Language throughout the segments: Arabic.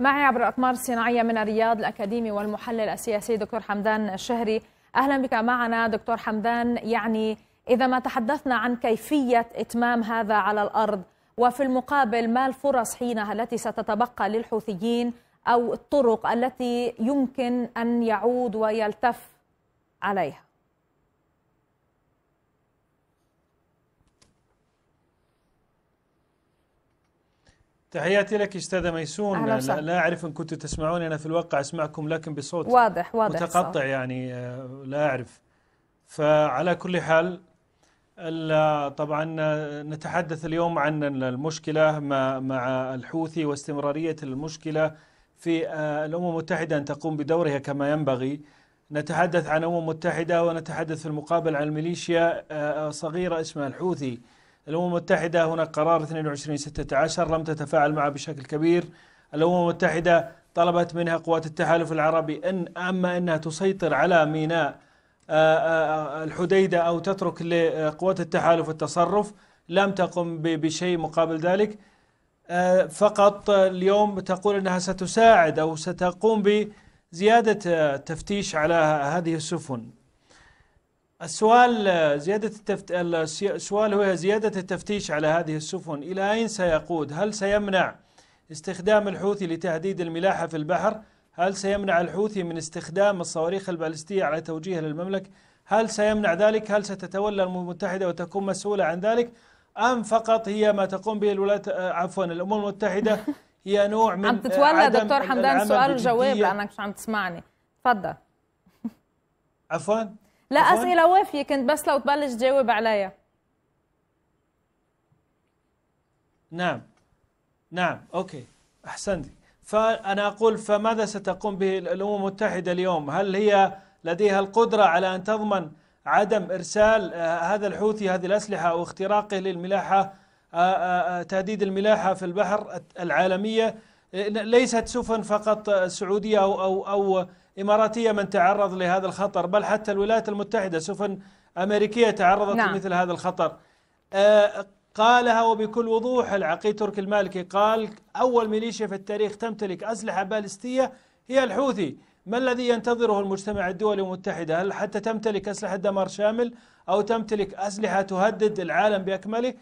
معي عبر الأقمار الصناعية من الرياض الأكاديمي والمحلل السياسي دكتور حمدان الشهري أهلا بك معنا دكتور حمدان يعني إذا ما تحدثنا عن كيفية إتمام هذا على الأرض وفي المقابل ما الفرص حينها التي ستتبقى للحوثيين أو الطرق التي يمكن أن يعود ويلتف عليها تحياتي لك استاذه ميسون لا, لا اعرف ان كنتوا تسمعوني انا في الواقع اسمعكم لكن بصوت واضح واضح متقطع صح. يعني آه، لا اعرف فعلى كل حال طبعا آه، نتحدث اليوم عن المشكله مع الحوثي واستمراريه المشكله في آه، الامم المتحده ان تقوم بدورها كما ينبغي نتحدث عن الامم المتحده ونتحدث في المقابل عن الميليشيا صغيره اسمها الحوثي الأمم المتحدة هناك قرار 2216 لم تتفاعل معه بشكل كبير الأمم المتحدة طلبت منها قوات التحالف العربي أن أما أنها تسيطر على ميناء آه، آه، آه، الحديدة أو تترك لقوات التحالف التصرف لم تقم بشيء مقابل ذلك فقط اليوم تقول أنها ستساعد أو ستقوم بزيادة تفتيش على هذه السفن السؤال زيادة التفت... السؤال هو زيادة التفتيش على هذه السفن إلى أين سيقود؟ هل سيمنع استخدام الحوثي لتهديد الملاحة في البحر؟ هل سيمنع الحوثي من استخدام الصواريخ البالستية على توجيهها للمملكة؟ هل سيمنع ذلك؟ هل ستتولى الأمم المتحدة وتكون مسؤولة عن ذلك؟ أم فقط هي ما تقوم به الولايات آه، عفوا الأمم المتحدة هي نوع من عم تتولى آه، دكتور حمدان سؤال وجواب لأنك مش عم تسمعني تفضل عفوا لا اسئله وافيه كنت بس لو تبلش تجاوب عليها نعم نعم اوكي احسنت فانا اقول فماذا ستقوم به الامم المتحده اليوم؟ هل هي لديها القدره على ان تضمن عدم ارسال آه، هذا الحوثي هذه الاسلحه او اختراقه للملاحه آه، آه، تهديد الملاحه في البحر العالميه إيه، ليست سفن فقط سعوديه او او او إماراتية من تعرض لهذا الخطر بل حتى الولايات المتحدة سفن أمريكية تعرضت نعم. لمثل هذا الخطر آه، قالها وبكل وضوح العقي تركي المالكي قال أول ميليشيا في التاريخ تمتلك أسلحة بالستية هي الحوثي ما الذي ينتظره المجتمع الدولي المتحدة هل حتى تمتلك أسلحة دمار شامل أو تمتلك أسلحة تهدد العالم بأكمله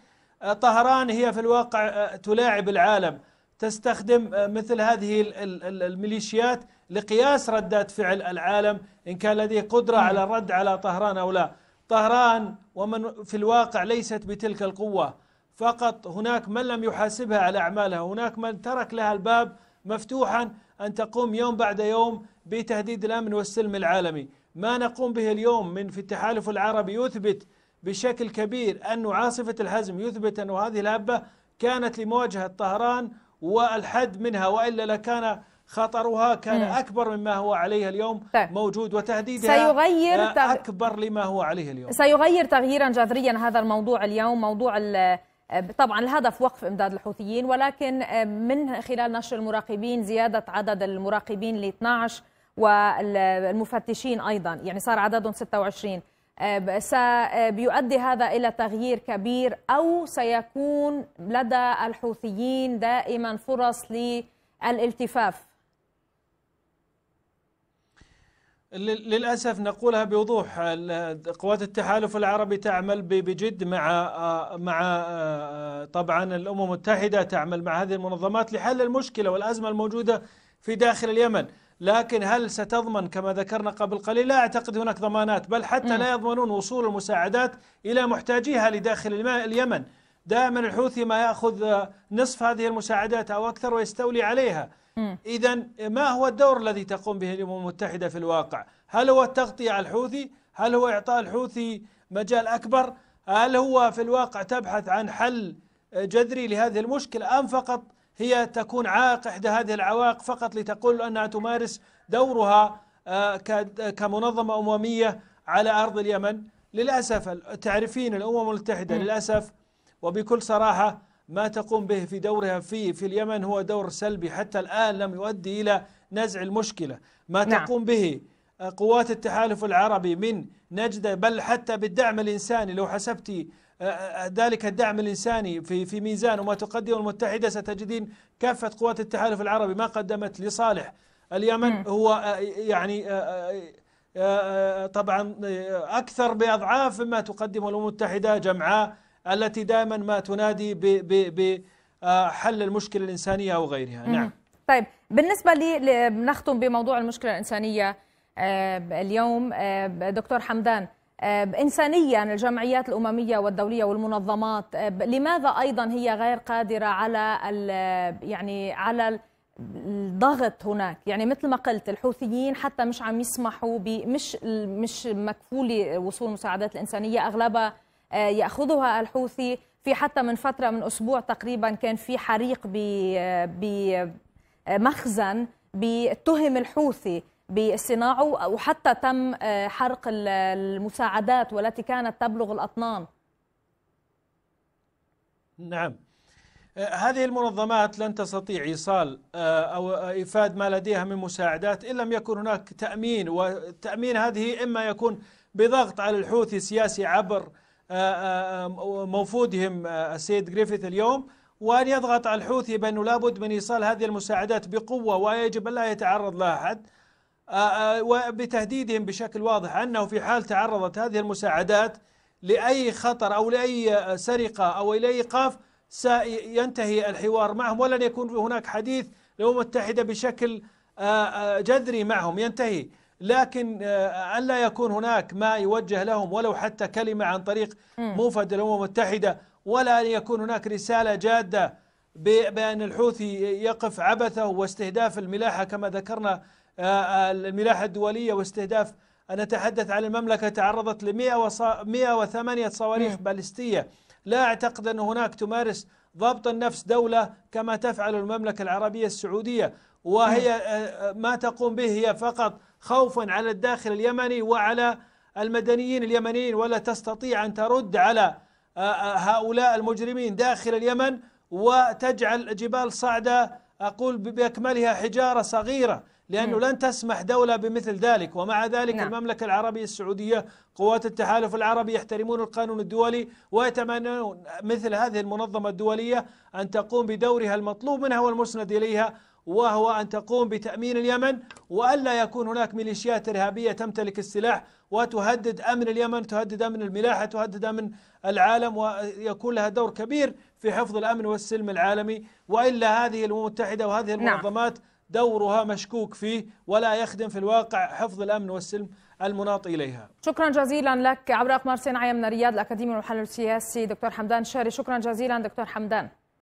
آه، طهران هي في الواقع آه، تلاعب العالم تستخدم آه، مثل هذه الميليشيات لقياس ردات فعل العالم ان كان لديه قدره نعم. على الرد على طهران او لا. طهران ومن في الواقع ليست بتلك القوه فقط هناك من لم يحاسبها على اعمالها، هناك من ترك لها الباب مفتوحا ان تقوم يوم بعد يوم بتهديد الامن والسلم العالمي. ما نقوم به اليوم من في التحالف العربي يثبت بشكل كبير أن عاصفة الحزم يثبت أن هذه الهبة كانت لمواجهة طهران والحد منها والا لكان خطرها كان مم. أكبر مما هو عليه اليوم طيب. موجود وتهديدها سيغير آه، تغ... أكبر لما هو عليه اليوم سيغير تغييرا جذريا هذا الموضوع اليوم موضوع ال... آه، طبعا الهدف وقف امداد الحوثيين ولكن آه، من خلال نشر المراقبين زيادة عدد المراقبين ل 12 والمفتشين أيضا يعني صار عددهم 26 آه، سيؤدي آه، هذا إلى تغيير كبير أو سيكون لدى الحوثيين دائما فرص للالتفاف للاسف نقولها بوضوح قوات التحالف العربي تعمل بجد مع آه، مع طبعا الامم المتحده تعمل مع هذه المنظمات لحل المشكله والازمه الموجوده في داخل اليمن لكن هل ستضمن كما ذكرنا قبل قليل لا أعتقد هناك ضمانات بل حتى لا يضمنون وصول المساعدات إلى محتاجيها لداخل اليمن دائما الحوثي ما يأخذ نصف هذه المساعدات أو أكثر ويستولي عليها إذا ما هو الدور الذي تقوم به الأمم المتحدة في الواقع هل هو التغطية على الحوثي هل هو إعطاء الحوثي مجال أكبر هل هو في الواقع تبحث عن حل جذري لهذه المشكلة أم فقط هي تكون عائق إحدى هذه العوائق فقط لتقول أنها تمارس دورها آه، كمنظمة أممية على أرض اليمن للأسف تعرفين الأمم المتحدة للأسف وبكل صراحة ما تقوم به في دورها في في اليمن هو دور سلبي حتى الآن لم يؤدي إلى نزع المشكلة ما نعم. تقوم به آه، قوات التحالف العربي من نجدة بل حتى بالدعم الإنساني لو حسبتي ذلك الدعم الانساني في في ميزان وما تقدمه المتحده ستجدين كافه قوات التحالف العربي ما قدمت لصالح اليمن هو آه، يعني آه، آه، طبعا اكثر باضعاف مما تقدمه الامم المتحده جمعاء التي دائما ما تنادي بحل المشكله الانسانيه او غيرها نعم طيب بالنسبه لي نختم بموضوع المشكله الانسانيه اليوم دكتور حمدان آه، إنسانيا الجمعيات الأممية والدولية والمنظمات آه، لماذا أيضا هي غير قادرة على آه، يعني على الضغط هناك يعني مثل ما قلت الحوثيين حتى مش عم يسمحوا مش مش مكفولة وصول المساعدات الإنسانية أغلبها يأخذها الحوثي في حتى من فترة من أسبوع تقريبا كان في حريق بمخزن بتهم الحوثي بصناعه وحتى تم آه، حرق المساعدات والتي كانت تبلغ الأطنان نعم آه، هذه المنظمات لن تستطيع ايصال آه، او افاد ما لديها من مساعدات ان لم يكن هناك تامين وتامين هذه اما يكون بضغط على الحوثي السياسي عبر موفودهم السيد جريفيث اليوم وان يضغط على الحوثي بانه لابد من ايصال هذه المساعدات بقوه ويجب ان لا يتعرض لها احد آه، آه، وبتهديدهم بشكل واضح أنه في حال تعرضت هذه المساعدات لأي خطر أو لأي سرقة أو إلى إيقاف سينتهي الحوار معهم ولن يكون هناك حديث للأمم المتحدة بشكل آه، جذري معهم ينتهي لكن ألا يكون هناك ما يوجه لهم ولو حتى كلمة عن طريق موفد الأمم المتحدة ولا أن يكون هناك رسالة جادة بأن الحوثي يقف عبثه واستهداف الملاحة كما ذكرنا آه، آه، الملاحة الدولية واستهداف أنا أتحدث عن المملكة تعرضت ل 108 صواريخ باليستية لا أعتقد أن هناك تمارس ضبط النفس دولة كما تفعل المملكة العربية السعودية وهي آه، ما تقوم به هي فقط خوفا على الداخل اليمني وعلى المدنيين اليمنيين ولا تستطيع أن ترد على هؤلاء المجرمين داخل اليمن وتجعل جبال صعدة أقول بأكملها حجارة صغيرة لأنه لن تسمح دولة بمثل ذلك ومع ذلك نعم. المملكة العربية السعودية قوات التحالف العربي يحترمون القانون الدولي ويتمنون مثل هذه المنظمة الدولية أن تقوم بدورها المطلوب منها والمسند إليها وهو أن تقوم بتأمين اليمن وألا يكون هناك ميليشيات إرهابية تمتلك السلاح وتهدد أمن اليمن تهدد أمن الملاحة تهدد أمن العالم ويكون لها دور كبير في حفظ الأمن والسلم العالمي وإلا هذه الأمم المتحدة وهذه نعم. المنظمات نعم. دورها مشكوك فيه ولا يخدم في الواقع حفظ الأمن والسلم المناط إليها شكرا جزيلا لك عبر أقمار صناعية من الرياض الأكاديمي والمحلل السياسي دكتور حمدان شاري شكرا جزيلا دكتور حمدان